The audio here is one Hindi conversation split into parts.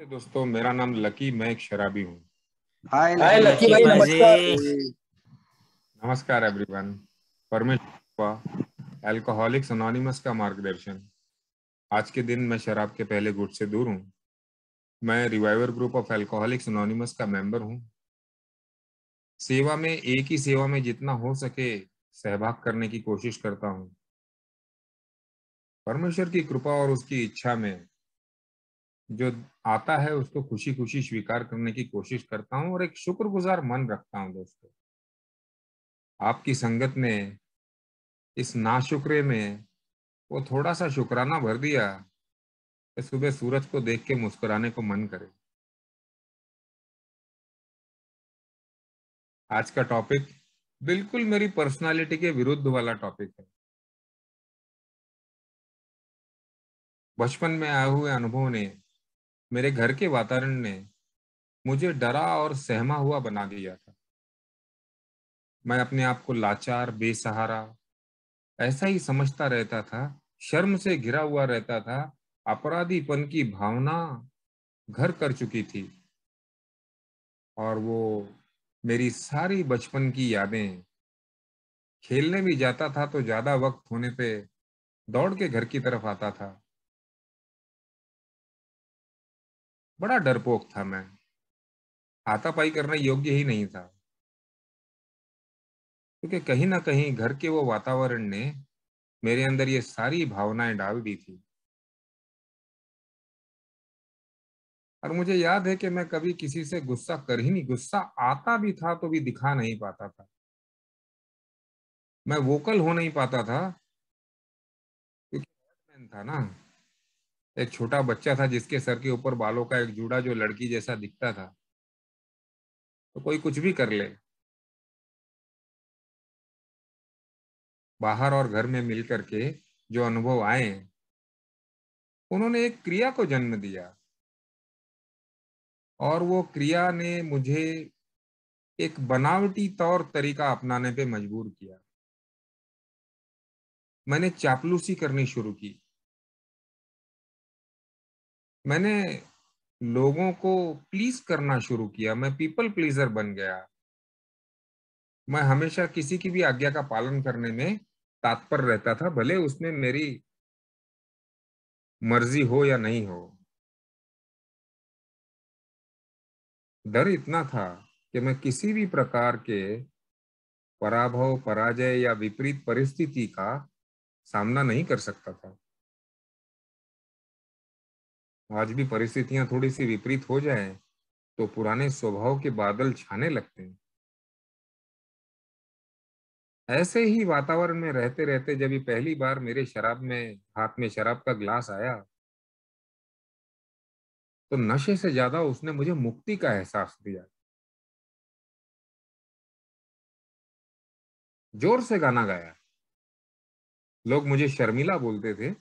दोस्तों मेरा नाम लकी मैं एक शराबी हूँ हाय लकी भाई नमस्कार नमस्कार एवरीवन परमेश्वर अल्कोहलिक्स अनोनिमस का मार्गदर्शन आज के दिन मैं शराब के पहले गुट से दूर हूँ मैं reviver group of alcoholics anonymous का मेंबर हूँ सेवा में एक ही सेवा में जितना हो सके सहभाग करने की कोशिश करता हूँ परमेश्वर की कृपा और उसकी इच्छा में जो आता है उसको खुशी खुशी स्वीकार करने की कोशिश करता हूं और एक शुक्रगुजार मन रखता हूं दोस्तों आपकी संगत ने इस नाशुक्रे में वो थोड़ा सा शुक्राना भर दिया कि सुबह सूरज को देख के मुस्कुराने को मन करे आज का टॉपिक बिल्कुल मेरी पर्सनालिटी के विरुद्ध वाला टॉपिक है बचपन में आए हुए अनुभव ने मेरे घर के वातावरण ने मुझे डरा और सहमा हुआ बना दिया था मैं अपने आप को लाचार बेसहारा ऐसा ही समझता रहता था शर्म से घिरा हुआ रहता था अपराधीपन की भावना घर कर चुकी थी और वो मेरी सारी बचपन की यादें खेलने भी जाता था तो ज्यादा वक्त होने पे दौड़ के घर की तरफ आता था बड़ा डरपोक था मैं हाथापाई करने योग्य ही नहीं था क्योंकि कहीं ना कहीं घर के वो वातावरण ने मेरे अंदर ये सारी भावनाएं डाल दी थी और मुझे याद है कि मैं कभी किसी से गुस्सा कर ही नहीं गुस्सा आता भी था तो भी दिखा नहीं पाता था मैं वोकल हो नहीं पाता था क्योंकि था ना एक छोटा बच्चा था जिसके सर के ऊपर बालों का एक जूड़ा जो लड़की जैसा दिखता था तो कोई कुछ भी कर ले बाहर और घर में मिलकर के जो अनुभव आए उन्होंने एक क्रिया को जन्म दिया और वो क्रिया ने मुझे एक बनावटी तौर तरीका अपनाने पे मजबूर किया मैंने चापलूसी करनी शुरू की मैंने लोगों को प्लीज करना शुरू किया मैं पीपल प्लीजर बन गया मैं हमेशा किसी की भी आज्ञा का पालन करने में तात्पर रहता था भले उसमें मेरी मर्जी हो या नहीं हो डर इतना था कि मैं किसी भी प्रकार के पराभव पराजय या विपरीत परिस्थिति का सामना नहीं कर सकता था आज भी परिस्थितियां थोड़ी सी विपरीत हो जाए तो पुराने स्वभाव के बादल छाने लगते हैं ऐसे ही वातावरण में रहते रहते जब ये पहली बार मेरे शराब में हाथ में शराब का ग्लास आया तो नशे से ज्यादा उसने मुझे मुक्ति का एहसास दिया जोर से गाना गाया लोग मुझे शर्मिला बोलते थे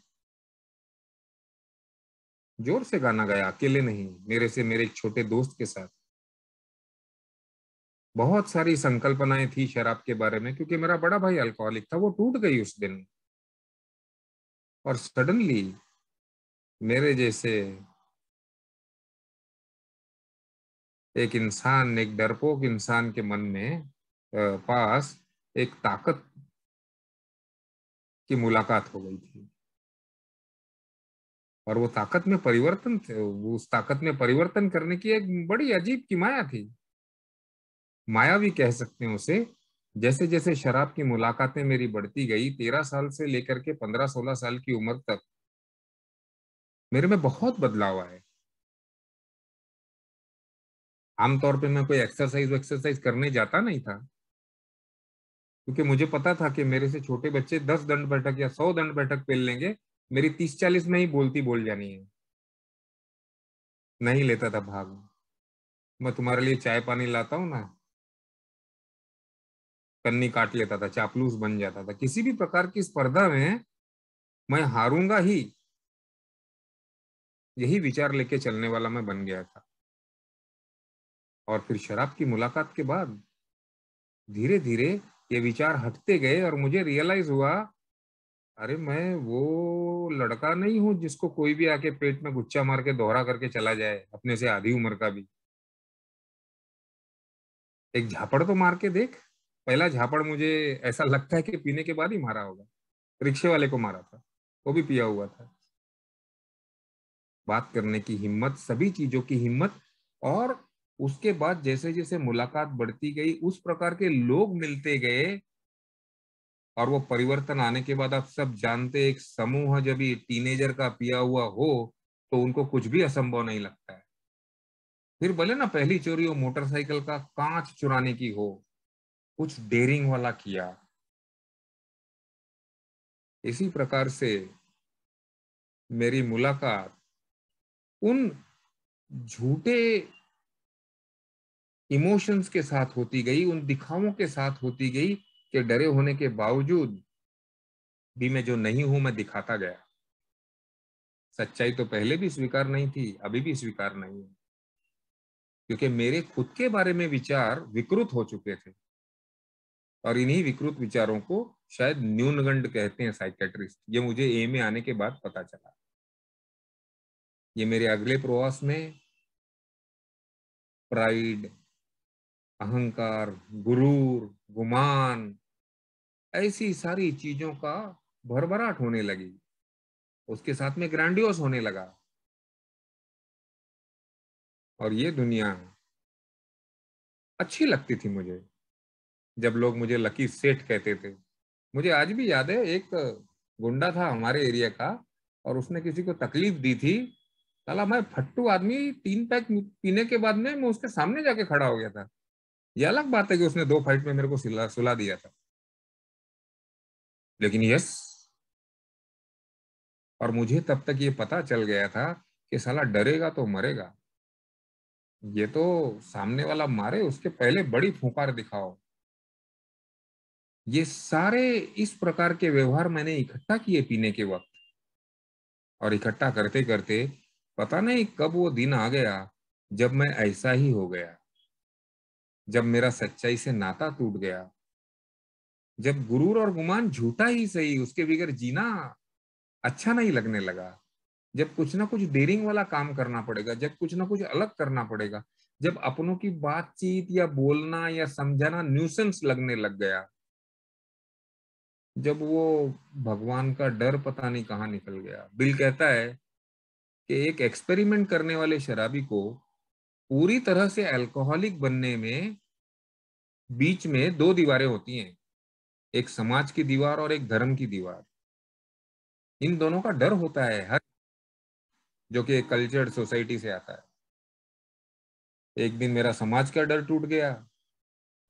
जोर से गाना गाया अकेले नहीं मेरे से मेरे छोटे दोस्त के साथ बहुत सारी संकल्पनाएं थी शराब के बारे में क्योंकि मेरा बड़ा भाई अल्कोहलिक था वो टूट गई उस दिन और सडनली मेरे जैसे एक इंसान एक डरपोक इंसान के मन में पास एक ताकत की मुलाकात हो गई थी और वो ताकत में परिवर्तन उस ताकत में परिवर्तन करने की एक बड़ी अजीब की माया थी माया भी कह सकते हैं उसे जैसे जैसे शराब की मुलाकातें मेरी बढ़ती गई तेरह साल से लेकर के पंद्रह सोलह साल की उम्र तक मेरे में बहुत बदलाव आए आमतौर पे मैं कोई एक्सरसाइज एक्सरसाइज करने जाता नहीं था क्योंकि मुझे पता था कि मेरे से छोटे बच्चे दस दंड बैठक या सौ दंड बैठक पेल लेंगे मेरी तीस चालीस में ही बोलती बोल जानी है नहीं लेता था भाग मैं तुम्हारे लिए चाय पानी लाता हूं ना कन्नी काट लेता था चापलूस बन जाता था किसी भी प्रकार की स्पर्धा में मैं हारूंगा ही यही विचार लेके चलने वाला मैं बन गया था और फिर शराब की मुलाकात के बाद धीरे धीरे ये विचार हटते गए और मुझे रियलाइज हुआ अरे मैं वो लड़का नहीं हूँ जिसको कोई भी आके पेट में गुच्छा मार के दोहरा करके चला जाए अपने से आधी उम्र का भी एक झापड़ तो मार के देख पहला झापड़ मुझे ऐसा लगता है कि पीने के बाद ही मारा होगा रिक्शे वाले को मारा था वो भी पिया हुआ था बात करने की हिम्मत सभी चीजों की हिम्मत और उसके बाद जैसे जैसे मुलाकात बढ़ती गई उस प्रकार के लोग मिलते गए और वो परिवर्तन आने के बाद आप सब जानते एक समूह जब ये टीनेजर का पिया हुआ हो तो उनको कुछ भी असंभव नहीं लगता है फिर भले ना पहली चोरी हो मोटरसाइकिल का कांच चुराने की हो कुछ डेरिंग वाला किया इसी प्रकार से मेरी मुलाकात उन झूठे इमोशंस के साथ होती गई उन दिखावों के साथ होती गई के डरे होने के बावजूद भी मैं जो नहीं हूं मैं दिखाता गया सच्चाई तो पहले भी स्वीकार नहीं थी अभी भी स्वीकार नहीं है क्योंकि मेरे खुद के बारे में विचार विकृत हो चुके थे और इन्हीं विकृत विचारों को शायद न्यूनगंड कहते हैं साइकेट्रिस्ट ये मुझे ए में आने के बाद पता चला ये मेरे अगले प्रवास में प्राइड अहंकार गुरूर गुमान ऐसी सारी चीजों का भरभराट होने लगी उसके साथ में ग्रैंडियोस होने लगा और ये दुनिया अच्छी लगती थी मुझे जब लोग मुझे लकी सेठ कहते थे मुझे आज भी याद है एक गुंडा था हमारे एरिया का और उसने किसी को तकलीफ दी थी साला मैं फट्टू आदमी तीन पैक पीने के बाद में मैं उसके सामने जाके खड़ा हो गया था यह अलग बात है कि उसने दो फाइट में मेरे को सुला सुला दिया था लेकिन यस और मुझे तब तक ये पता चल गया था कि साला डरेगा तो मरेगा ये तो सामने वाला मारे उसके पहले बड़ी फुकार दिखाओ ये सारे इस प्रकार के व्यवहार मैंने इकट्ठा किए पीने के वक्त और इकट्ठा करते करते पता नहीं कब वो दिन आ गया जब मैं ऐसा ही हो गया जब मेरा सच्चाई से नाता टूट गया जब गुरूर और गुमान झूठा ही सही उसके बगैर जीना अच्छा नहीं लगने लगा जब कुछ ना कुछ डेरिंग वाला काम करना पड़ेगा जब कुछ ना कुछ अलग करना पड़ेगा जब अपनों की बातचीत या बोलना या समझाना न्यूसेंस लगने लग गया जब वो भगवान का डर पता नहीं कहाँ निकल गया बिल कहता है कि एक एक्सपेरिमेंट करने वाले शराबी को पूरी तरह से अल्कोहलिक बनने में बीच में दो दीवारें होती हैं एक समाज की दीवार और एक धर्म की दीवार इन दोनों का डर होता है हर जो कि एक कल्चर सोसाइटी से आता है एक दिन मेरा समाज का डर टूट गया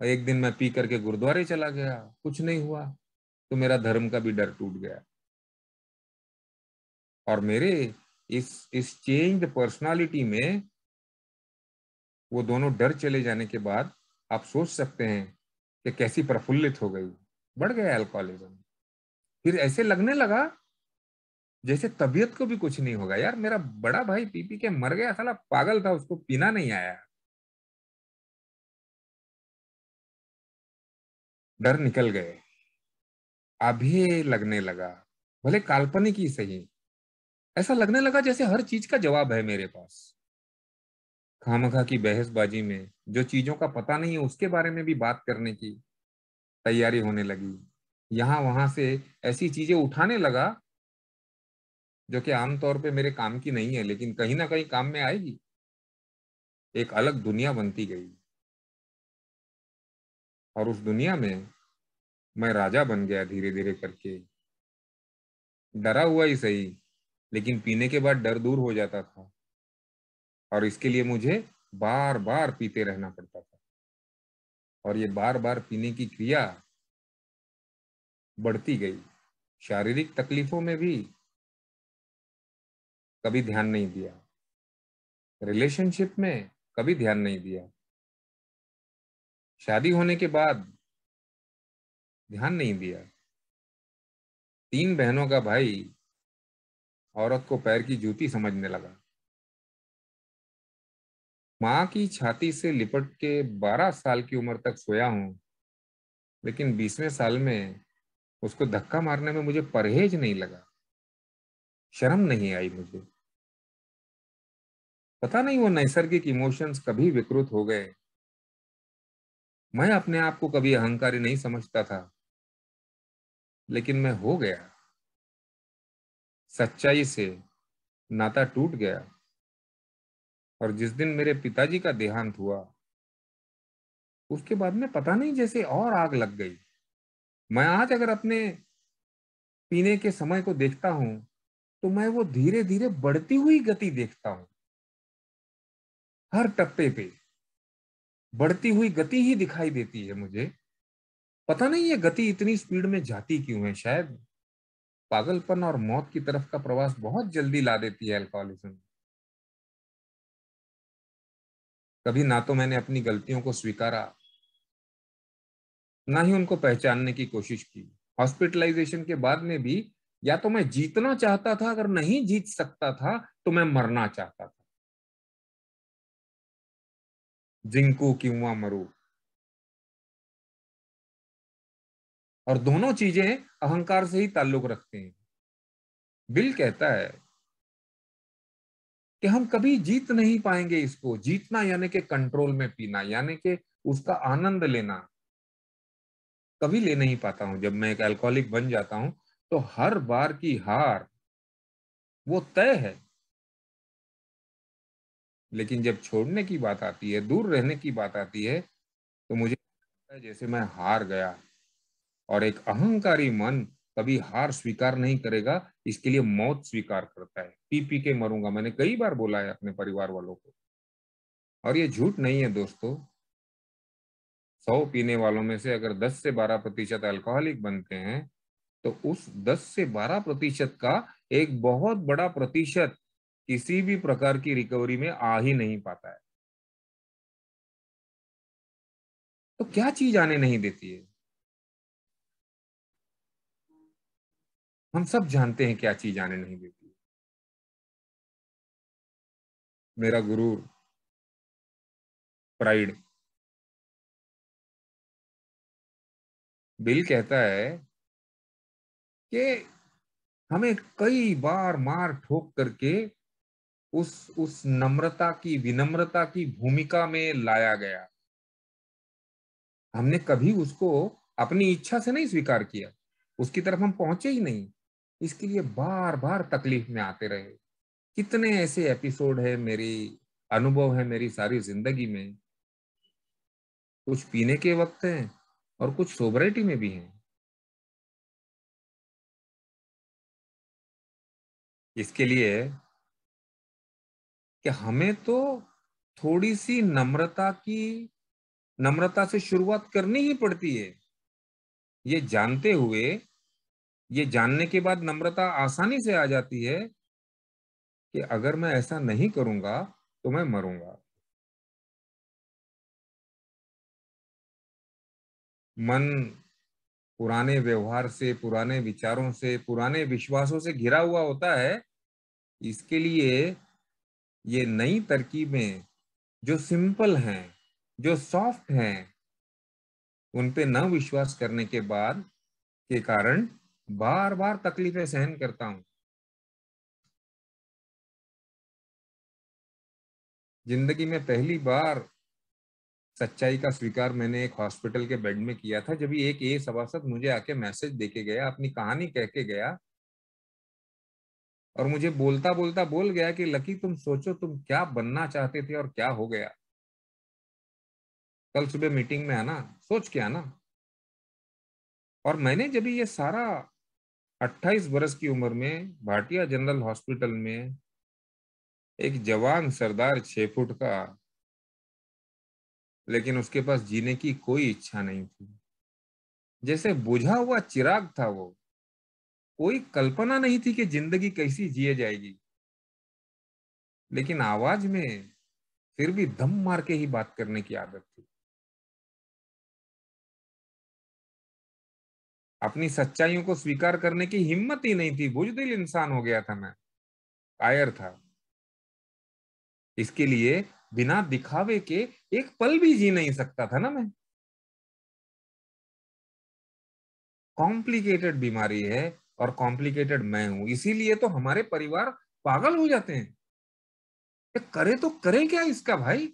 और एक दिन मैं पी करके गुरुद्वारे चला गया कुछ नहीं हुआ तो मेरा धर्म का भी डर टूट गया और मेरे इस इस चेंज पर्सनालिटी में वो दोनों डर चले जाने के बाद आप सोच सकते हैं कि कैसी प्रफुल्लित हो गई बढ़ गया एल्कोहलिज्म फिर ऐसे लगने लगा जैसे तबीयत को भी कुछ नहीं होगा यार मेरा बड़ा भाई पी पी के मर गया साला पागल था उसको पीना नहीं आया डर निकल गए अभी लगने लगा भले काल्पनिक ही सही ऐसा लगने लगा जैसे हर चीज का जवाब है मेरे पास खामखा की बहसबाजी में जो चीजों का पता नहीं है उसके बारे में भी बात करने की तैयारी होने लगी यहां वहां से ऐसी चीजें उठाने लगा जो कि आमतौर पे मेरे काम की नहीं है लेकिन कहीं ना कहीं काम में आएगी एक अलग दुनिया बनती गई और उस दुनिया में मैं राजा बन गया धीरे धीरे करके डरा हुआ ही सही लेकिन पीने के बाद डर दूर हो जाता था और इसके लिए मुझे बार बार पीते रहना पड़ता और ये बार बार पीने की क्रिया बढ़ती गई शारीरिक तकलीफों में भी कभी ध्यान नहीं दिया रिलेशनशिप में कभी ध्यान नहीं दिया शादी होने के बाद ध्यान नहीं दिया तीन बहनों का भाई औरत को पैर की जूती समझने लगा माँ की छाती से लिपट के बारह साल की उम्र तक सोया हूं लेकिन बीसवें साल में उसको धक्का मारने में मुझे परहेज नहीं लगा शर्म नहीं आई मुझे पता नहीं वो नैसर्गिक इमोशंस कभी विकृत हो गए मैं अपने आप को कभी अहंकारी नहीं समझता था लेकिन मैं हो गया सच्चाई से नाता टूट गया और जिस दिन मेरे पिताजी का देहांत हुआ उसके बाद में पता नहीं जैसे और आग लग गई मैं आज अगर अपने पीने के समय को देखता हूं तो मैं वो धीरे धीरे बढ़ती हुई गति देखता हूं हर टप्पे पे बढ़ती हुई गति ही दिखाई देती है मुझे पता नहीं ये गति इतनी स्पीड में जाती क्यों है शायद पागलपन और मौत की तरफ का प्रवास बहुत जल्दी ला देती है एल्कोहलिज्म कभी ना तो मैंने अपनी गलतियों को स्वीकारा ना ही उनको पहचानने की कोशिश की हॉस्पिटलाइजेशन के बाद में भी या तो मैं जीतना चाहता था अगर नहीं जीत सकता था तो मैं मरना चाहता था जिंकू कि मरू और दोनों चीजें अहंकार से ही ताल्लुक रखते हैं बिल कहता है कि हम कभी जीत नहीं पाएंगे इसको जीतना यानी कि कंट्रोल में पीना यानी कि उसका आनंद लेना कभी ले नहीं पाता हूं जब मैं एक अल्कोहलिक बन जाता हूं तो हर बार की हार वो तय है लेकिन जब छोड़ने की बात आती है दूर रहने की बात आती है तो मुझे जैसे मैं हार गया और एक अहंकारी मन कभी हार स्वीकार नहीं करेगा इसके लिए मौत स्वीकार करता है पी पी के मरूंगा मैंने कई बार बोला है अपने परिवार वालों को और ये झूठ नहीं है दोस्तों सौ पीने वालों में से अगर दस से बारह प्रतिशत अल्कोहलिक बनते हैं तो उस दस से बारह प्रतिशत का एक बहुत बड़ा प्रतिशत किसी भी प्रकार की रिकवरी में आ ही नहीं पाता है तो क्या चीज आने नहीं देती है हम सब जानते हैं क्या चीज आने नहीं देती मेरा गुरु प्राइड बिल कहता है कि हमें कई बार मार ठोक करके उस उस नम्रता की विनम्रता की भूमिका में लाया गया हमने कभी उसको अपनी इच्छा से नहीं स्वीकार किया उसकी तरफ हम पहुंचे ही नहीं इसके लिए बार बार तकलीफ में आते रहे कितने ऐसे एपिसोड है मेरी अनुभव है मेरी सारी जिंदगी में कुछ पीने के वक्त है और कुछ सोबरेटी में भी है इसके लिए कि हमें तो थोड़ी सी नम्रता की नम्रता से शुरुआत करनी ही पड़ती है ये जानते हुए ये जानने के बाद नम्रता आसानी से आ जाती है कि अगर मैं ऐसा नहीं करूंगा तो मैं मरूंगा मन पुराने व्यवहार से पुराने विचारों से पुराने विश्वासों से घिरा हुआ होता है इसके लिए ये नई तरकीबें जो सिंपल हैं जो सॉफ्ट हैं उन पे न विश्वास करने के बाद के कारण बार बार तकलीफें सहन करता हूं जिंदगी में पहली बार सच्चाई का स्वीकार मैंने एक हॉस्पिटल के बेड में किया था जब एक ए सभासद मुझे आके मैसेज देके गया अपनी कहानी कह के गया और मुझे बोलता बोलता बोल गया कि लकी तुम सोचो तुम क्या बनना चाहते थे और क्या हो गया कल सुबह मीटिंग में आना सोच के आना और मैंने जब ये सारा 28 वर्ष की उम्र में भाटिया जनरल हॉस्पिटल में एक जवान सरदार छ फुट का लेकिन उसके पास जीने की कोई इच्छा नहीं थी जैसे बुझा हुआ चिराग था वो कोई कल्पना नहीं थी कि जिंदगी कैसी जिए जाएगी लेकिन आवाज में फिर भी दम मार के ही बात करने की आदत थी अपनी सच्चाइयों को स्वीकार करने की हिम्मत ही नहीं थी बुझदिल इंसान हो गया था मैं कायर था इसके लिए बिना दिखावे के एक पल भी जी नहीं सकता था ना मैं कॉम्प्लिकेटेड बीमारी है और कॉम्प्लिकेटेड मैं हूं इसीलिए तो हमारे परिवार पागल हो जाते हैं करे तो करे क्या इसका भाई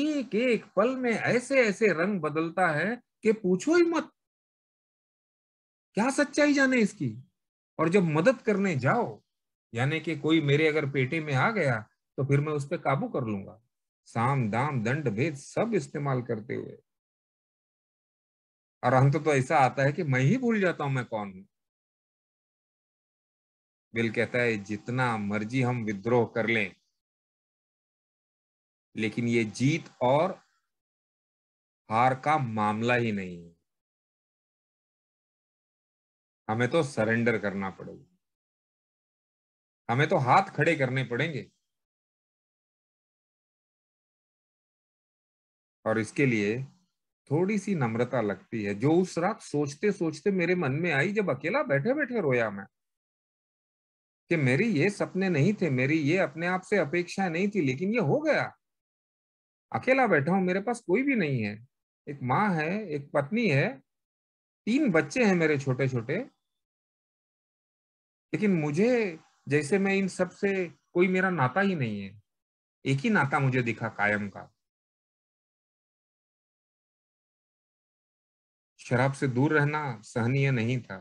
एक एक पल में ऐसे ऐसे रंग बदलता है कि पूछो ही मत क्या सच्चाई जाने इसकी और जब मदद करने जाओ यानी कि कोई मेरे अगर पेटे में आ गया तो फिर मैं उस पर काबू कर लूंगा साम दाम दंड भेद सब इस्तेमाल करते हुए और अंत तो ऐसा आता है कि मैं ही भूल जाता हूं मैं कौन हूं बिल कहता है जितना मर्जी हम विद्रोह कर लें लेकिन ये जीत और हार का मामला ही नहीं है हमें तो सरेंडर करना पड़ेगा हमें तो हाथ खड़े करने पड़ेंगे और इसके लिए थोड़ी सी नम्रता लगती है जो उस रात सोचते सोचते मेरे मन में आई जब अकेला बैठे बैठे रोया मैं कि मेरी ये सपने नहीं थे मेरी ये अपने आप से अपेक्षा नहीं थी लेकिन ये हो गया अकेला बैठा हूं मेरे पास कोई भी नहीं है एक माँ है एक पत्नी है तीन बच्चे हैं मेरे छोटे छोटे लेकिन मुझे जैसे मैं इन सब से कोई मेरा नाता ही नहीं है एक ही नाता मुझे दिखा कायम का शराब से दूर रहना सहनीय नहीं था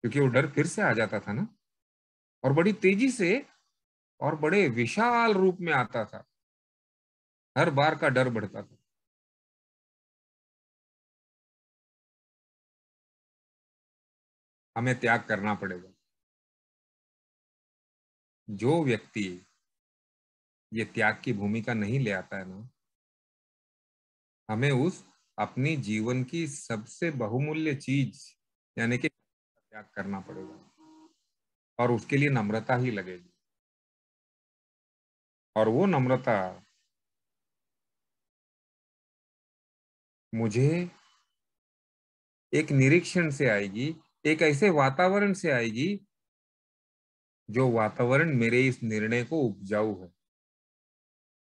क्योंकि वो डर फिर से आ जाता था ना और बड़ी तेजी से और बड़े विशाल रूप में आता था हर बार का डर बढ़ता था हमें त्याग करना पड़ेगा जो व्यक्ति ये त्याग की भूमिका नहीं ले आता है ना हमें उस अपनी जीवन की सबसे बहुमूल्य चीज यानी कि त्याग करना पड़ेगा और उसके लिए नम्रता ही लगेगी और वो नम्रता मुझे एक निरीक्षण से आएगी एक ऐसे वातावरण से आएगी जो वातावरण मेरे इस निर्णय को उपजाऊ है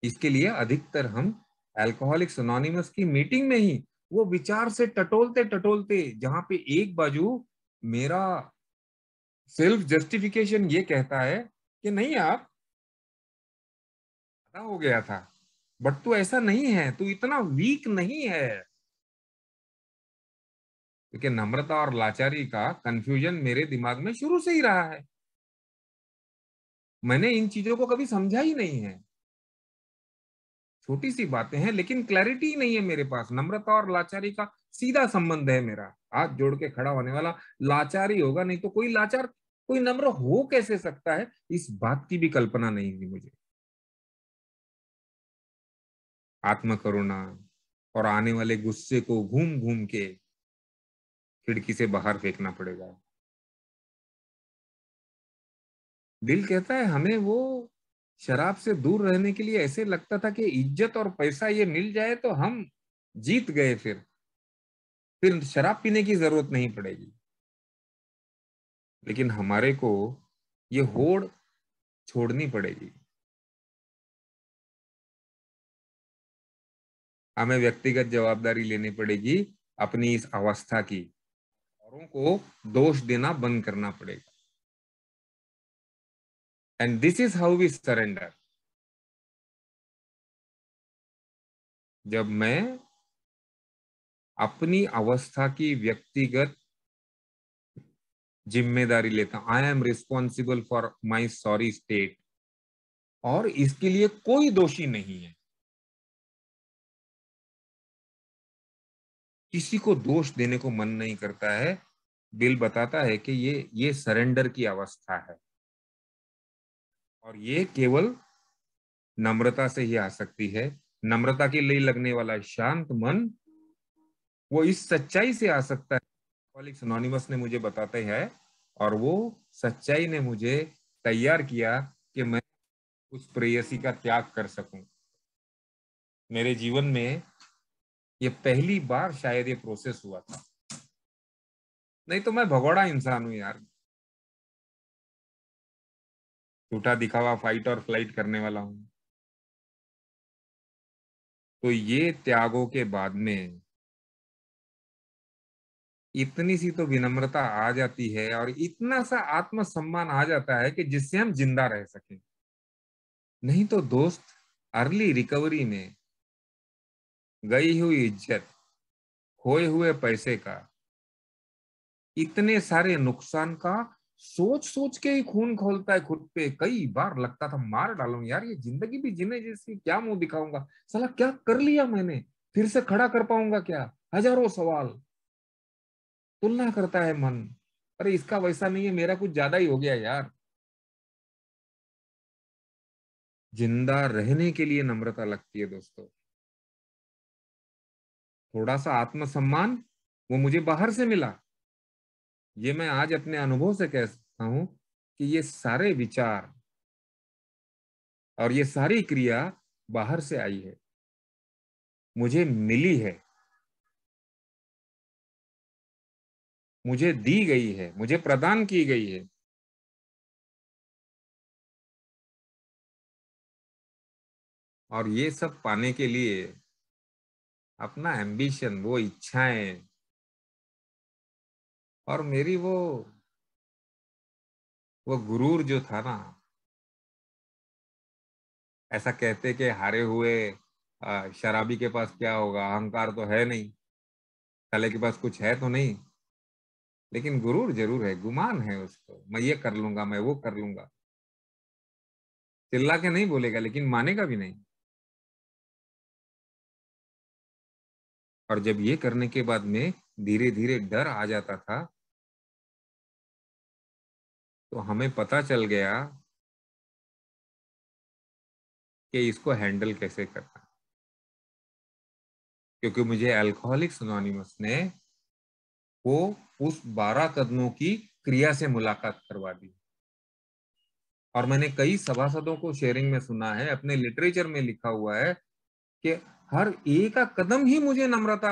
इसके लिए अधिकतर हम एल्कोहलिक सोनोनिमस की मीटिंग में ही वो विचार से टटोलते टटोलते जहां पे एक बाजू मेरा सेल्फ जस्टिफिकेशन ये कहता है कि नहीं आप हो गया था बट तू ऐसा नहीं है तू इतना वीक नहीं है क्योंकि नम्रता और लाचारी का कंफ्यूजन मेरे दिमाग में शुरू से ही रहा है मैंने इन चीजों को कभी समझा ही नहीं है छोटी सी बातें हैं लेकिन क्लैरिटी नहीं है मेरे पास नम्रता और लाचारी का सीधा संबंध है मेरा हाथ जोड़ के खड़ा होने वाला लाचारी होगा नहीं तो कोई लाचार कोई नम्र हो कैसे सकता है इस बात की भी कल्पना नहीं हुई मुझे आत्मकरुणा और आने वाले गुस्से को घूम घूम के खिड़की से बाहर फेंकना पड़ेगा दिल कहता है हमें वो शराब से दूर रहने के लिए ऐसे लगता था कि इज्जत और पैसा ये मिल जाए तो हम जीत गए फिर फिर शराब पीने की जरूरत नहीं पड़ेगी लेकिन हमारे को ये होड़ छोड़नी पड़ेगी हमें व्यक्तिगत जवाबदारी लेनी पड़ेगी अपनी इस अवस्था की औरों को दोष देना बंद करना पड़ेगा and this is how we surrender जब मैं अपनी अवस्था की व्यक्तिगत जिम्मेदारी लेता I am responsible for my sorry state और इसके लिए कोई दोषी नहीं है किसी को दोष देने को मन नहीं करता है बिल बताता है कि ये ये सरेंडर की अवस्था है और ये केवल नम्रता से ही आ सकती है नम्रता के लिए लगने वाला शांत मन वो इस सच्चाई से आ सकता है सोनोनिमस ने मुझे बताते हैं और वो सच्चाई ने मुझे तैयार किया कि मैं उस प्रेयसी का त्याग कर सकूं मेरे जीवन में ये पहली बार शायद ये प्रोसेस हुआ था नहीं तो मैं भगोड़ा इंसान हूं यार झूठा दिखावा फाइट और फ्लाइट करने वाला हूं तो ये त्यागों के बाद में इतनी सी तो विनम्रता आ जाती है और इतना सा आत्मसम्मान आ जाता है कि जिससे हम जिंदा रह सके नहीं तो दोस्त अर्ली रिकवरी में गई हुई इज्जत खोए हुए पैसे का इतने सारे नुकसान का सोच सोच के ही खून खोलता है खुद पे कई बार लगता था मार डालू यार ये जिंदगी भी जीने जैसी क्या मुंह दिखाऊंगा साला क्या कर लिया मैंने फिर से खड़ा कर पाऊंगा क्या हजारों सवाल तुलना करता है मन अरे इसका वैसा नहीं है मेरा कुछ ज्यादा ही हो गया यार जिंदा रहने के लिए नम्रता लगती है दोस्तों थोड़ा सा आत्मसम्मान वो मुझे बाहर से मिला ये मैं आज अपने अनुभव से कह सकता हूं कि ये सारे विचार और ये सारी क्रिया बाहर से आई है मुझे मिली है मुझे दी गई है मुझे प्रदान की गई है और ये सब पाने के लिए अपना एम्बिशन वो इच्छाएं और मेरी वो वो गुरूर जो था ना ऐसा कहते कि हारे हुए शराबी के पास क्या होगा अहंकार तो है नहीं कले के पास कुछ है तो नहीं लेकिन गुरूर जरूर है गुमान है उसको मैं ये कर लूंगा मैं वो कर लूंगा चिल्ला के नहीं बोलेगा लेकिन मानेगा भी नहीं और जब ये करने के बाद में धीरे धीरे डर आ जाता था तो हमें पता चल गया कि इसको हैंडल कैसे करना क्योंकि मुझे अल्कोहलिक सोनोनिमस ने वो उस बारह कदमों की क्रिया से मुलाकात करवा दी और मैंने कई सभासदों को शेयरिंग में सुना है अपने लिटरेचर में लिखा हुआ है कि हर एक का कदम ही मुझे नम्रता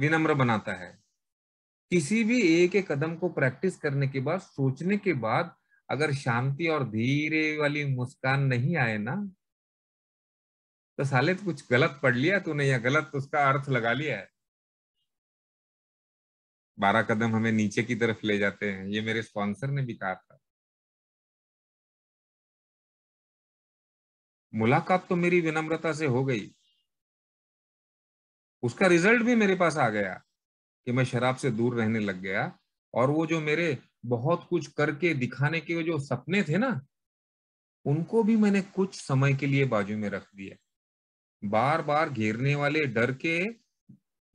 विनम्र बनाता है किसी भी एक के कदम को प्रैक्टिस करने के बाद सोचने के बाद अगर शांति और धीरे वाली मुस्कान नहीं आए ना तो साले तो कुछ गलत पढ़ लिया तूने या गलत उसका अर्थ लगा लिया है बारह कदम हमें नीचे की तरफ ले जाते हैं ये मेरे स्पॉन्सर ने भी कहा था मुलाकात तो मेरी विनम्रता से हो गई उसका रिजल्ट भी मेरे पास आ गया कि मैं शराब से दूर रहने लग गया और वो जो मेरे बहुत कुछ करके दिखाने के जो सपने थे ना उनको भी मैंने कुछ समय के लिए बाजू में रख दिया बार बार घेरने वाले डर के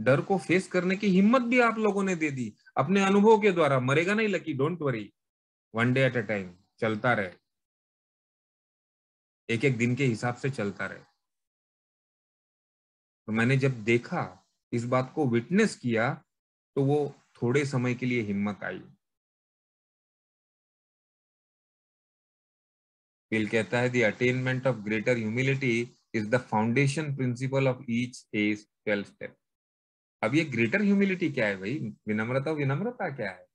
डर को फेस करने की हिम्मत भी आप लोगों ने दे दी अपने अनुभव के द्वारा मरेगा नहीं lucky don't worry one day at a time चलता रहे एक एक दिन के हिसाब से चलता रहे तो मैंने जब देखा इस बात को विटनेस किया तो वो थोड़े समय के लिए हिम्मत आई बिल कहता है attainment of greater humility is the foundation principle of each age twelve step अब ये ग्रेटर ह्यूमिलिटी क्या है भाई विनम्रता विनम्रता क्या है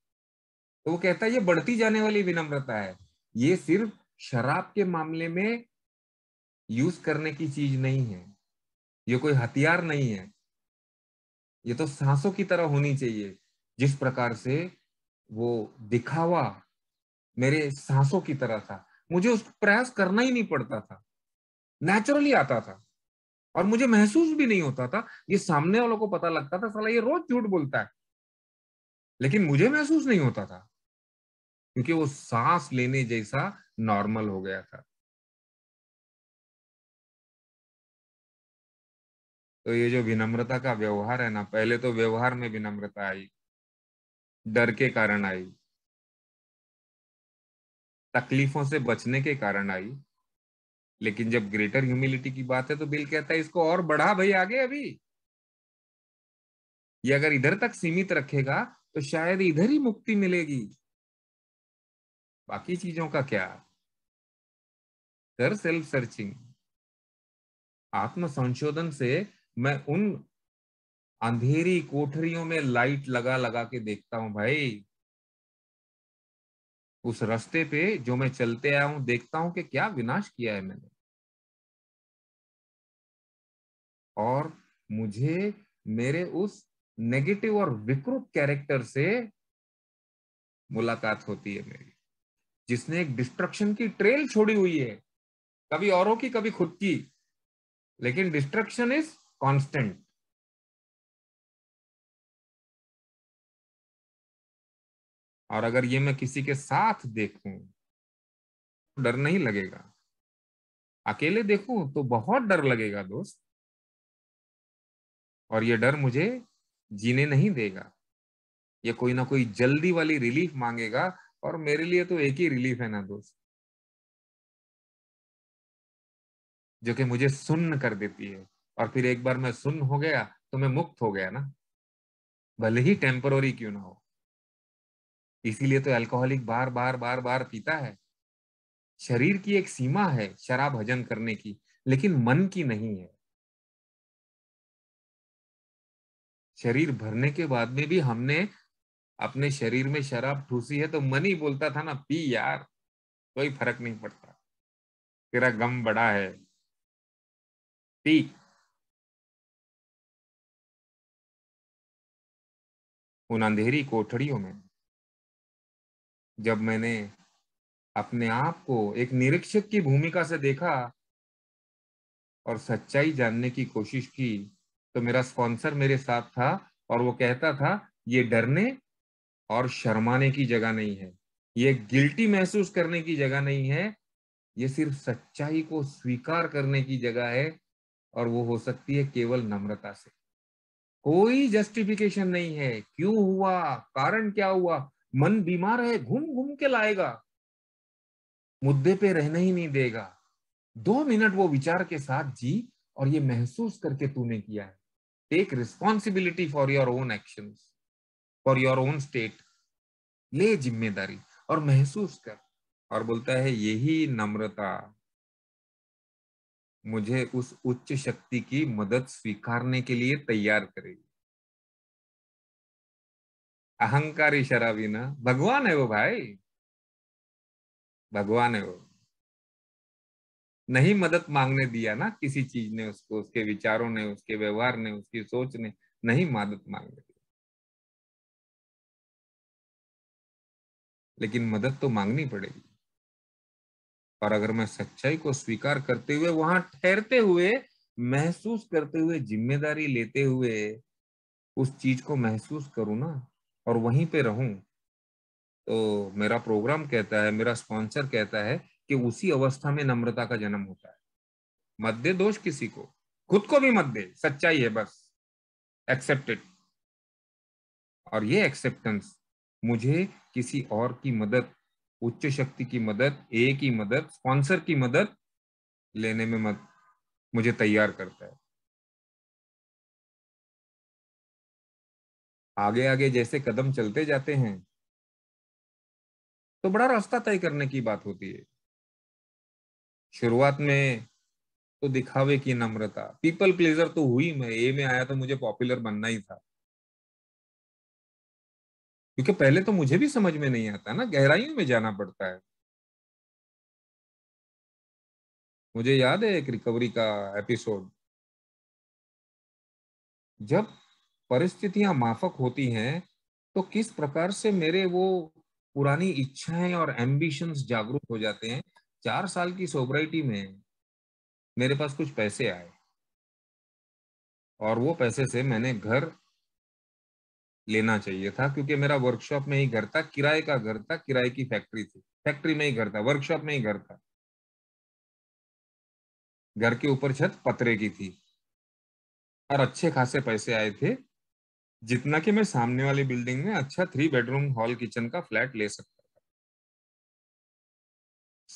तो वो कहता है ये बढ़ती जाने वाली विनम्रता है ये सिर्फ शराब के मामले में यूज करने की चीज नहीं है ये कोई हथियार नहीं है ये तो सांसों की तरह होनी चाहिए जिस प्रकार से वो दिखावा मेरे सांसों की तरह था मुझे उस प्रयास करना ही नहीं पड़ता था नेचुरली आता था और मुझे महसूस भी नहीं होता था ये सामने वालों को पता लगता था साला ये रोज झूठ बोलता है लेकिन मुझे महसूस नहीं होता था क्योंकि वो सांस लेने जैसा नॉर्मल हो गया था तो ये जो विनम्रता का व्यवहार है ना पहले तो व्यवहार में विनम्रता आई डर के कारण आई तकलीफों से बचने के कारण आई लेकिन जब ग्रेटर ह्यूमिलिटी की बात है तो बिल कहता है इसको और बढ़ा भाई आगे अभी ये अगर इधर तक सीमित रखेगा तो शायद इधर ही मुक्ति मिलेगी बाकी चीजों का क्या कर सेल्फ सर्चिंग आत्म संशोधन से मैं उन अंधेरी कोठरियों में लाइट लगा लगा के देखता हूं भाई उस रास्ते पे जो मैं चलते आया हूं देखता हूं कि क्या विनाश किया है मैंने और मुझे मेरे उस नेगेटिव और विकृत कैरेक्टर से मुलाकात होती है मेरी जिसने एक डिस्ट्रक्शन की ट्रेल छोड़ी हुई है कभी औरों की कभी खुद की लेकिन डिस्ट्रक्शन इज constant और अगर ये मैं किसी के साथ देखूं तो डर नहीं लगेगा अकेले देखूं तो बहुत डर लगेगा दोस्त और ये डर मुझे जीने नहीं देगा ये कोई ना कोई जल्दी वाली रिलीफ मांगेगा और मेरे लिए तो एक ही रिलीफ है ना दोस्त जो कि मुझे सुन्न कर देती है और फिर एक बार मैं सुन हो गया तो मैं मुक्त हो गया ना भले ही टेम्पररी क्यों ना हो इसीलिए तो अल्कोहलिक बार बार बार बार पीता है शरीर की एक सीमा है शराब हजम करने की लेकिन मन की नहीं है शरीर भरने के बाद में भी हमने अपने शरीर में शराब ठूसी है तो मन ही बोलता था ना पी यार कोई फर्क नहीं पड़ता तेरा गम बड़ा है पी उन अंधेरी कोठड़ियों में जब मैंने अपने आप को एक निरीक्षक की भूमिका से देखा और सच्चाई जानने की कोशिश की तो मेरा स्पॉन्सर मेरे साथ था और वो कहता था ये डरने और शर्माने की जगह नहीं है ये गिल्टी महसूस करने की जगह नहीं है ये सिर्फ सच्चाई को स्वीकार करने की जगह है और वो हो सकती है केवल नम्रता से कोई जस्टिफिकेशन नहीं है क्यों हुआ कारण क्या हुआ मन बीमार है घूम घूम के लाएगा मुद्दे पे रहना ही नहीं देगा दो मिनट वो विचार के साथ जी और ये महसूस करके तूने किया है take responsibility for your own action for your own state ले जिम्मेदारी और महसूस कर और बोलता है यही नम्रता मुझे उस उच्च शक्ति की मदद स्वीकारने के लिए तैयार करेगी अहंकारी शराबी ना भगवान है वो भाई भगवान है वो नहीं मदद मांगने दिया ना किसी चीज ने उसको उसके विचारों ने उसके व्यवहार ने उसकी सोच ने नहीं मदद मांगने दिया लेकिन मदद तो मांगनी पड़ेगी और अगर मैं सच्चाई को स्वीकार करते हुए वहां ठहरते हुए महसूस करते हुए जिम्मेदारी लेते हुए उस चीज को महसूस करूं ना और वहीं पे रहूं तो मेरा प्रोग्राम कहता है मेरा स्पॉन्सर कहता है कि उसी अवस्था में नम्रता का जन्म होता है मत दे दोष किसी को खुद को भी मत दे सच्चाई है बस एक्सेप्टेड और ये एक्सेप्टेंस मुझे किसी और की मदद उच्च शक्ति की मदद ए की मदद स्पॉन्सर की मदद लेने में मत मुझे तैयार करता है आगे आगे जैसे कदम चलते जाते हैं तो बड़ा रास्ता तय करने की बात होती है शुरुआत में तो दिखावे की नम्रता पीपल प्लेजर तो हुई मैं ए में आया तो मुझे पॉपुलर बनना ही था क्योंकि पहले तो मुझे भी समझ में नहीं आता ना गहराइयों में जाना पड़ता है मुझे याद है एक रिकवरी का एपिसोड जब परिस्थितियां माफक होती हैं तो किस प्रकार से मेरे वो पुरानी इच्छाएं और एम्बिशंस जागरूक हो जाते हैं चार साल की सोबराइटी में मेरे पास कुछ पैसे आए और वो पैसे से मैंने घर लेना चाहिए था क्योंकि मेरा वर्कशॉप में ही घर था किराए का घर था किराए की फैक्ट्री थी फैक्ट्री में ही घर था वर्कशॉप में ही घर था घर के ऊपर छत पतरे की थी और अच्छे खासे पैसे आए थे जितना कि मैं सामने वाली बिल्डिंग में अच्छा थ्री बेडरूम हॉल किचन का फ्लैट ले सकता था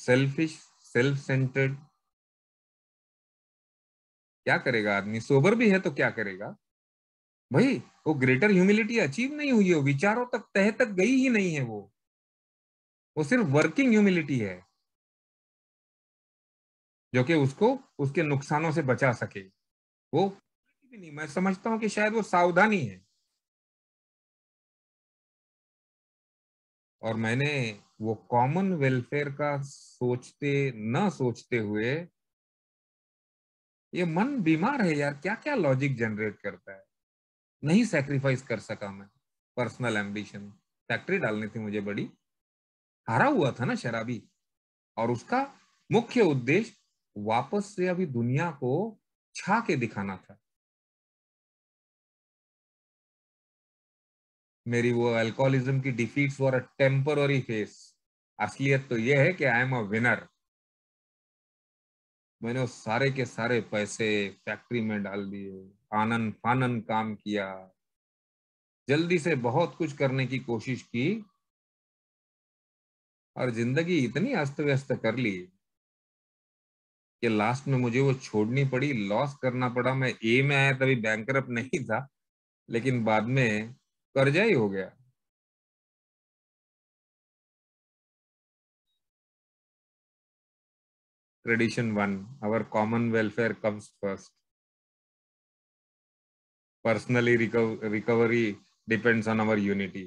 सेल्फिश सेल्फ सेंटर्ड क्या करेगा आदमी सोबर भी है तो क्या करेगा भाई वो ग्रेटर ह्यूमिलिटी अचीव नहीं हुई है विचारों तक तह तक गई ही नहीं है वो वो सिर्फ वर्किंग ह्यूमिलिटी है जो कि उसको उसके नुकसानों से बचा सके वो भी नहीं मैं समझता हूं कि शायद वो सावधानी है और मैंने वो कॉमन वेलफेयर का सोचते न सोचते हुए ये मन बीमार है यार क्या क्या लॉजिक जनरेट करता है नहीं सेक्रीफाइस कर सका मैं पर्सनल एम्बिशन फैक्ट्री डालनी थी मुझे बड़ी हारा हुआ था ना शराबी और उसका मुख्य उद्देश्य वापस से अभी दुनिया को छा के दिखाना था मेरी वो अल्कोहलिज्म की defeats were a temporary phase असलियत तो यह है कि आई एम अ विनर मैंने वो सारे के सारे पैसे फैक्ट्री में डाल दिए आनन फानन काम किया जल्दी से बहुत कुछ करने की कोशिश की और जिंदगी इतनी अस्त व्यस्त कर ली कि लास्ट में मुझे वो छोड़नी पड़ी लॉस करना पड़ा मैं ए में आया तभी बैंक नहीं था लेकिन बाद में कर्जा ही हो गया tradition one our common welfare comes first personally recovery depends on our unity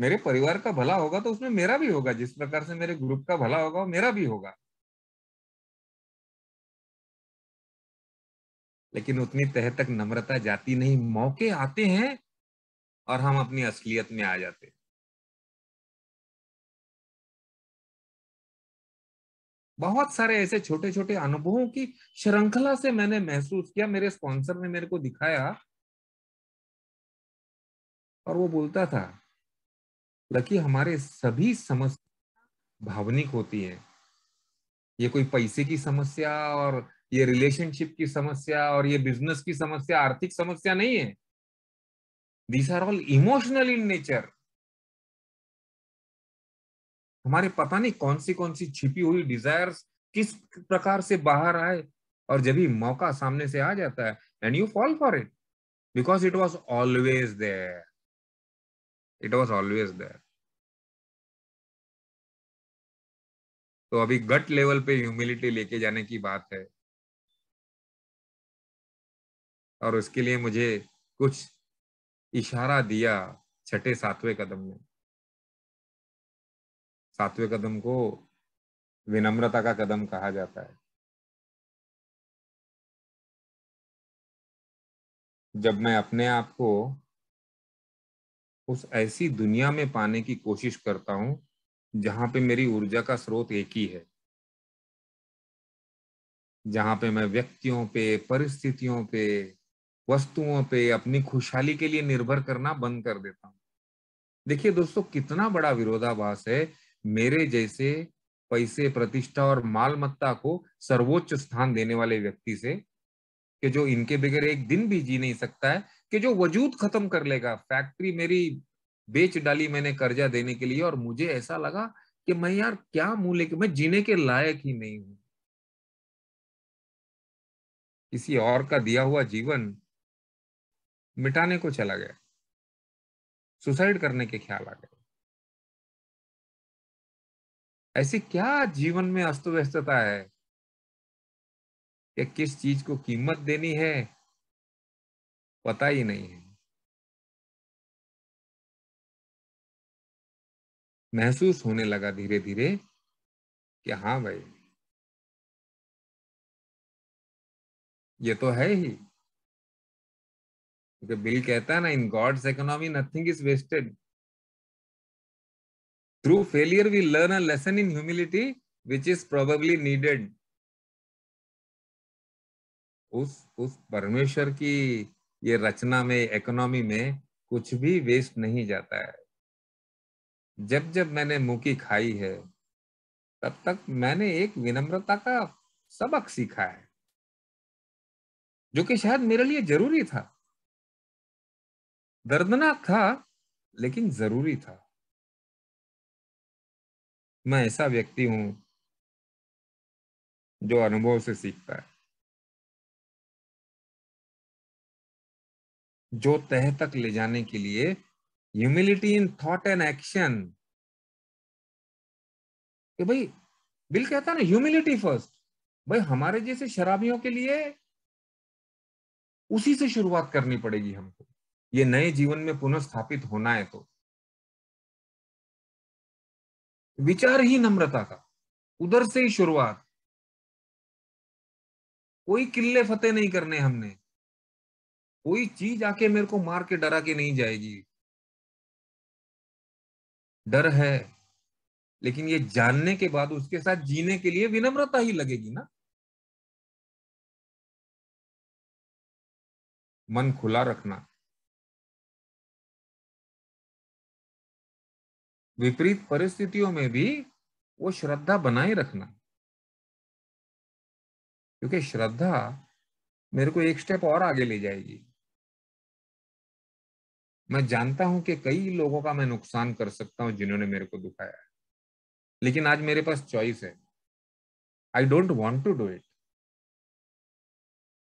मेरे परिवार का भला होगा तो उसमें मेरा भी होगा जिस प्रकार से मेरे ग्रुप का भला होगा वो मेरा भी होगा लेकिन उतनी तह तक नम्रता जाती नहीं मौके आते हैं और हम अपनी असलियत में आ जाते हैं बहुत सारे ऐसे छोटे छोटे अनुभवों की श्रृंखला से मैंने महसूस किया मेरे स्पॉन्सर ने मेरे को दिखाया और वो बोलता था लकी हमारे सभी समस्या भावनिक होती है ये कोई पैसे की समस्या और ये रिलेशनशिप की समस्या और ये बिजनेस की समस्या आर्थिक समस्या नहीं है these are all emotional in nature हमारे पता नहीं कौन सी कौन सी छिपी हुई डिजायर्स किस प्रकार से बाहर आए और जब ही मौका सामने से आ जाता है and you fall for it because it was always there it was always there तो अभी गट लेवल पे ह्यूमिलिटी लेके जाने की बात है और उसके लिए मुझे कुछ इशारा दिया छठे सातवें कदम में सातवें कदम को विनम्रता का कदम कहा जाता है जब मैं अपने आप को उस ऐसी दुनिया में पाने की कोशिश करता हूं जहां पे मेरी ऊर्जा का स्रोत एक ही है जहां पे मैं व्यक्तियों पे परिस्थितियों पे वस्तुओं पे अपनी खुशहाली के लिए निर्भर करना बंद कर देता हूं देखिए दोस्तों कितना बड़ा विरोधाभास है मेरे जैसे पैसे प्रतिष्ठा और माल मत्ता को सर्वोच्च स्थान देने वाले व्यक्ति से कि जो इनके बगैर एक दिन भी जी नहीं सकता है कि जो वजूद खत्म कर लेगा फैक्ट्री मेरी बेच डाली मैंने कर्जा देने के लिए और मुझे ऐसा लगा कि मैं यार क्या मुंह लेके मैं जीने के लायक ही नहीं हूं किसी और का दिया हुआ जीवन मिटाने को चला गया सुसाइड करने के ख्याल आ गए ऐसी क्या जीवन में अस्त व्यस्तता है या किस चीज को कीमत देनी है पता ही नहीं है महसूस होने लगा धीरे धीरे कि हाँ भाई ये तो है ही क्योंकि बिल कहता है ना in God's economy nothing is wasted through failure we learn a lesson in humility which is probably needed उस उस परमेश्वर की ये रचना में इकोनॉमी में कुछ भी वेस्ट नहीं जाता है जब जब मैंने मुकी खाई है तब तक मैंने एक विनम्रता का सबक सीखा है जो कि शायद मेरे लिए जरूरी था दर्दनाक था लेकिन जरूरी था मैं ऐसा व्यक्ति हूं जो अनुभव से सीखता है जो तह तक ले जाने के लिए humility in thought and action कि भाई बिल कहता ना ह्यूमिलिटी फर्स्ट भाई हमारे जैसे शराबियों के लिए उसी से शुरुआत करनी पड़ेगी हमको ये नए जीवन में पुनः स्थापित होना है तो विचार ही नम्रता का उधर से ही शुरुआत कोई किल्ले फतेह नहीं करने हमने कोई चीज आके मेरे को मार के डरा के नहीं जाएगी डर है लेकिन ये जानने के बाद उसके साथ जीने के लिए विनम्रता ही लगेगी ना मन खुला रखना विपरीत परिस्थितियों में भी वो श्रद्धा बनाए रखना क्योंकि श्रद्धा मेरे को एक स्टेप और आगे ले जाएगी मैं जानता हूं कि कई लोगों का मैं नुकसान कर सकता हूं जिन्होंने मेरे को दुखाया है लेकिन आज मेरे पास चॉइस है I don't want to do it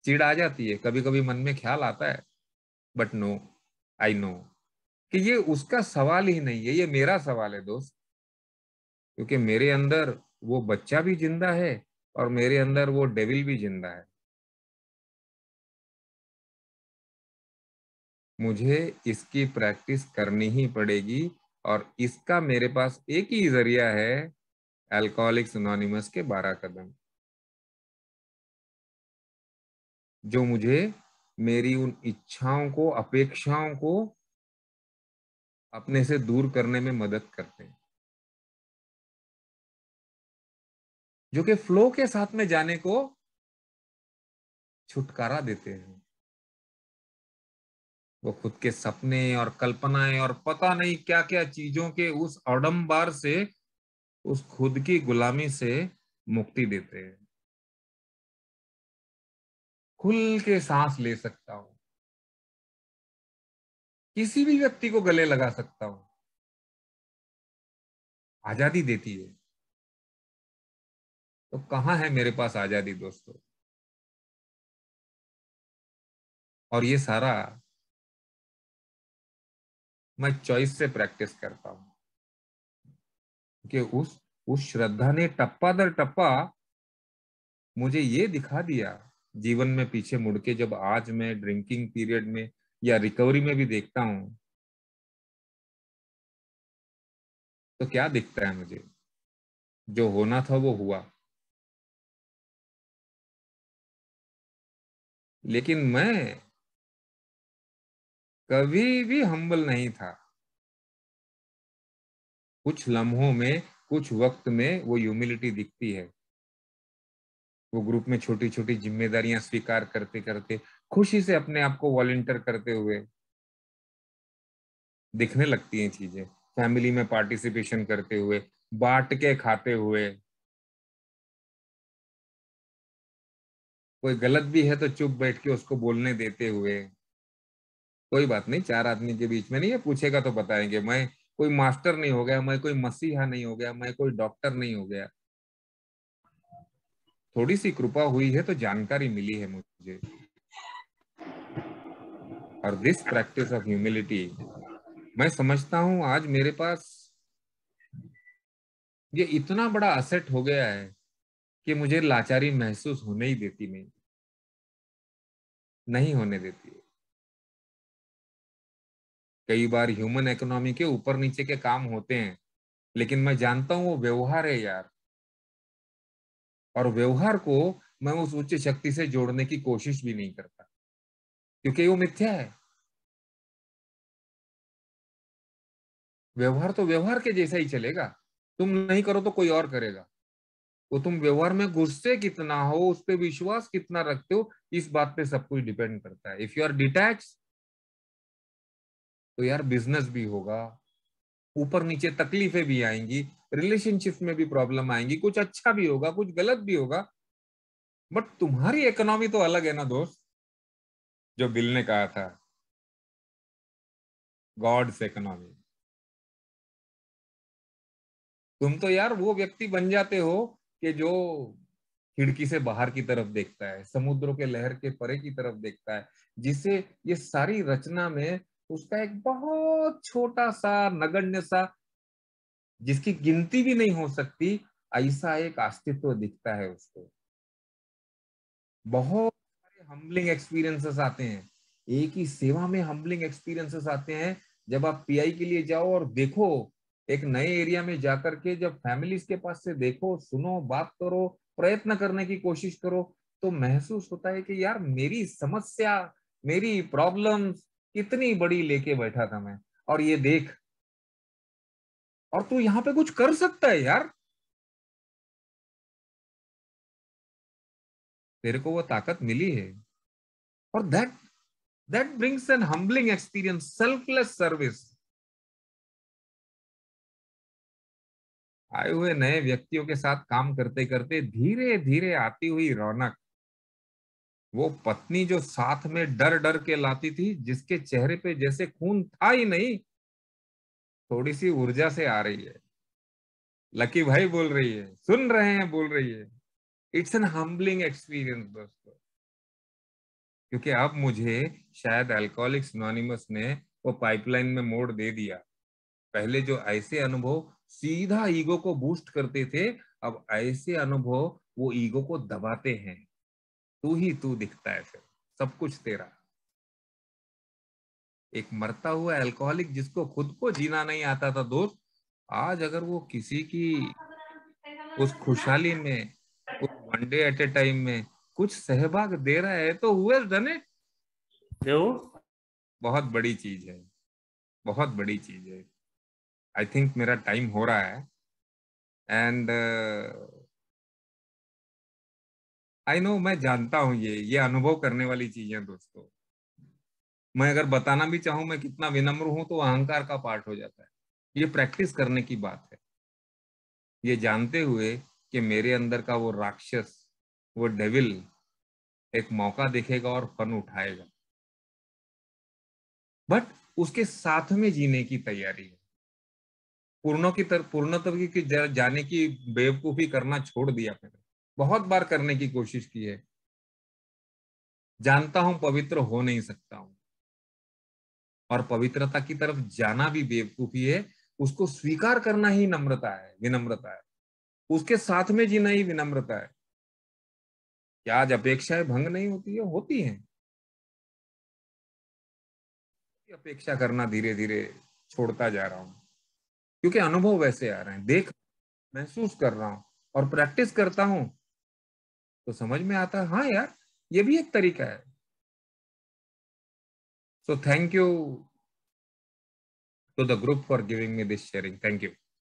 चिड़ आ जाती है कभी कभी मन में ख्याल आता है बट नो आई नो कि ये उसका सवाल ही नहीं है ये मेरा सवाल है दोस्त क्योंकि मेरे अंदर वो बच्चा भी जिंदा है और मेरे अंदर वो डेविल भी जिंदा है मुझे इसकी प्रैक्टिस करनी ही पड़ेगी और इसका मेरे पास एक ही जरिया है एल्कोहलिक्स अनोनिमस के बारह कदम जो मुझे मेरी उन इच्छाओं को अपेक्षाओं को अपने से दूर करने में मदद करते हैं जो कि फ्लो के साथ में जाने को छुटकारा देते हैं वो खुद के सपने और कल्पनाएं और पता नहीं क्या क्या चीजों के उस औडम्बार से उस खुद की गुलामी से मुक्ति देते हैं खुल के सांस ले सकता हूं किसी भी व्यक्ति को गले लगा सकता हूं आजादी देती है तो कहां है मेरे पास आजादी दोस्तों और ये सारा मैं चॉइस से प्रैक्टिस करता हूं कि उस उस श्रद्धा ने टप्पा दर टप्पा मुझे ये दिखा दिया जीवन में पीछे मुड़के जब आज मैं ड्रिंकिंग पीरियड में या रिकवरी में भी देखता हूं तो क्या दिखता है मुझे जो होना था वो हुआ लेकिन मैं कभी भी हम्बल नहीं था कुछ लम्हों में कुछ वक्त में वो ह्यूमिलिटी दिखती है वो ग्रुप में छोटी छोटी जिम्मेदारियां स्वीकार करते करते खुशी से अपने आप को वॉलेंटियर करते हुए दिखने लगती हैं चीजें फैमिली में पार्टिसिपेशन करते हुए बांट के खाते हुए कोई गलत भी है तो चुप बैठ के उसको बोलने देते हुए कोई बात नहीं चार आदमी के बीच में नहीं ये पूछेगा तो बताएंगे मैं कोई मास्टर नहीं हो गया मैं कोई मसीहा नहीं हो गया मैं कोई डॉक्टर नहीं हो गया थोड़ी सी कृपा हुई है तो जानकारी मिली है मुझे और दिस प्रैक्टिस ऑफ ह्यूमिलिटी मैं समझता हूं आज मेरे पास ये इतना बड़ा असेट हो गया है कि मुझे लाचारी महसूस होने ही देती नहीं नहीं होने देती कई बार ह्यूमन इकोनॉमी के ऊपर नीचे के काम होते हैं लेकिन मैं जानता हूं वो व्यवहार है यार और व्यवहार को मैं उस उच्च शक्ति से जोड़ने की कोशिश भी नहीं करता क्योंकि वो मिथ्या है व्यवहार तो व्यवहार के जैसा ही चलेगा तुम नहीं करो तो कोई और करेगा तो तुम व्यवहार में गुस्से कितना हो उस पर विश्वास कितना रखते हो इस बात पे सब कुछ डिपेंड करता है इफ यू आर डिटैच तो यार बिजनेस भी होगा ऊपर नीचे तकलीफें भी आएंगी रिलेशनशिप में भी प्रॉब्लम आएंगी कुछ अच्छा भी होगा कुछ गलत भी होगा बट तुम्हारी इकोनॉमी तो अलग है ना दोस्त जो बिल ने कहा था गॉड्स इकोनॉमी तुम तो यार वो व्यक्ति बन जाते हो कि जो खिड़की से बाहर की तरफ देखता है समुद्रों के लहर के परे की तरफ देखता है जिसे ये सारी रचना में उसका एक बहुत छोटा सा नगण्य सा जिसकी गिनती भी नहीं हो सकती ऐसा एक अस्तित्व दिखता है उसको बहुत सारे हम्बलिंग एक्सपीरियंसेस आते हैं एक ही सेवा में हम्बलिंग एक्सपीरियंसेस आते हैं जब आप पीआई के लिए जाओ और देखो एक नए एरिया में जाकर के जब फैमिलीज के पास से देखो सुनो बात करो प्रयत्न करने की कोशिश करो तो महसूस होता है कि यार मेरी समस्या मेरी प्रॉब्लम कितनी बड़ी लेके बैठा था मैं और ये देख और तू यहां पे कुछ कर सकता है यार तेरे को वो ताकत मिली है और that that brings an humbling experience selfless service आए हुए नए व्यक्तियों के साथ काम करते करते धीरे धीरे आती हुई रौनक वो पत्नी जो साथ में डर डर के लाती थी जिसके चेहरे पे जैसे खून था ही नहीं थोड़ी सी ऊर्जा से आ रही है लकी भाई बोल रही है सुन रहे हैं बोल रही है इट्स एन हम्बलिंग एक्सपीरियंस दोस्तों क्योंकि अब मुझे शायद एल्कोलिक्स नॉनिमस ने वो पाइपलाइन में मोड़ दे दिया पहले जो ऐसे अनुभव सीधा ईगो को बूस्ट करते थे अब ऐसे अनुभव वो ईगो को दबाते हैं तू ही तू दिखता है फिर सब कुछ तेरा एक मरता हुआ एल्कोहलिक जिसको खुद को जीना नहीं आता था दोस्त आज अगर वो किसी की उस खुशहाली में उस one day at a time में कुछ सहभाग दे रहा है तो हुए धने बहुत बड़ी चीज है बहुत बड़ी चीज है आई थिंक मेरा टाइम हो रहा है एंड आई नो मैं जानता हूँ ये ये अनुभव करने वाली चीजें दोस्तों मैं अगर बताना भी चाहूँ मैं कितना विनम्र हूं तो अहंकार का पार्ट हो जाता है ये प्रैक्टिस करने की बात है ये जानते हुए कि मेरे अंदर का वो राक्षस वो डेविल एक मौका देखेगा और फन उठाएगा बट उसके साथ में जीने की तैयारी है पूर्णों की तरफ पूर्णत्व की जाने की बेवकूफी करना छोड़ दिया मैंने बहुत बार करने की कोशिश की है जानता हूं पवित्र हो नहीं सकता हूं और पवित्रता की तरफ जाना भी बेवकूफी है उसको स्वीकार करना ही नम्रता है विनम्रता है उसके साथ में जीना ही विनम्रता है क्या आज अपेक्षाएं भंग नहीं होती है होती है अपेक्षा करना धीरे धीरे छोड़ता जा रहा हूं क्योंकि अनुभव वैसे आ रहे हैं देख महसूस कर रहा हूं और प्रैक्टिस करता हूं तो समझ में आता है हाँ यार ये भी एक तरीका है so thank you to the group for giving me this sharing thank you